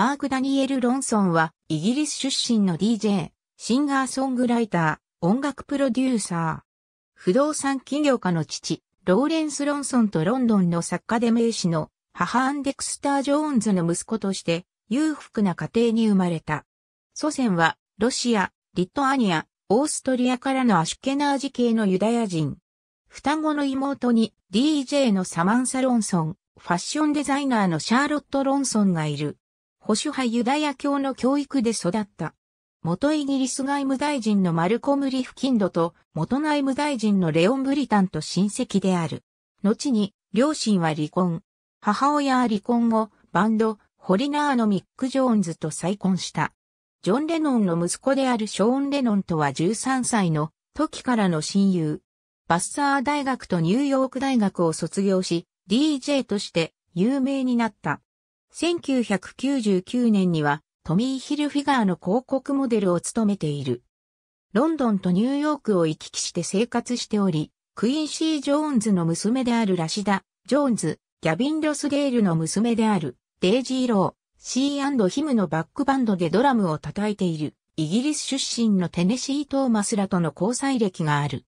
マーク・ダニエル・ロンソンは、イギリス出身の DJ、シンガーソングライター、音楽プロデューサー。不動産起業家の父、ローレンス・ロンソンとロンドンの作家で名士の母アンデクスター・ジョーンズの息子として裕福な家庭に生まれた。祖先はロシア、リトアニア、オーストリアからのアシュケナージ系のユダヤ人。双子の妹に DJ のサマンサ・ロンソン、ファッションデザイナーのシャーロット・ロンソンがいる。保守派ユダヤ教の教育で育った。元イギリス外務大臣のマルコム・リフキンドと元内務大臣のレオン・ブリタンと親戚である。後に、両親は離婚。母親は離婚後、バンド、ホリナーのミック・ジョーンズと再婚した。ジョン・レノンの息子であるショーン・レノンとは13歳の時からの親友。バッサー大学とニューヨーク大学を卒業し、DJ として有名になった。1999年にはトミー・ヒルフィガーの広告モデルを務めている。ロンドンとニューヨークを行き来して生活しており、クインシー・ジョーンズの娘であるラシダ・ジョーンズ、ギャビン・ロスゲールの娘であるデイジー・ロー、シーヒムのバックバンドでドラムを叩いているイギリス出身のテネシー・トーマスらとの交際歴がある。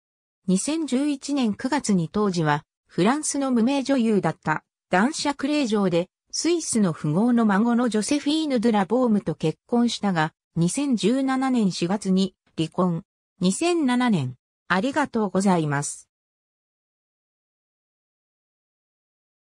2011年9月に当時はフランスの無名女優だった男子クレイジョーでスイスの富豪の孫のジョセフィーヌ・ドゥラ・ボームと結婚したが、2017年4月に離婚。2007年、ありがとうございます。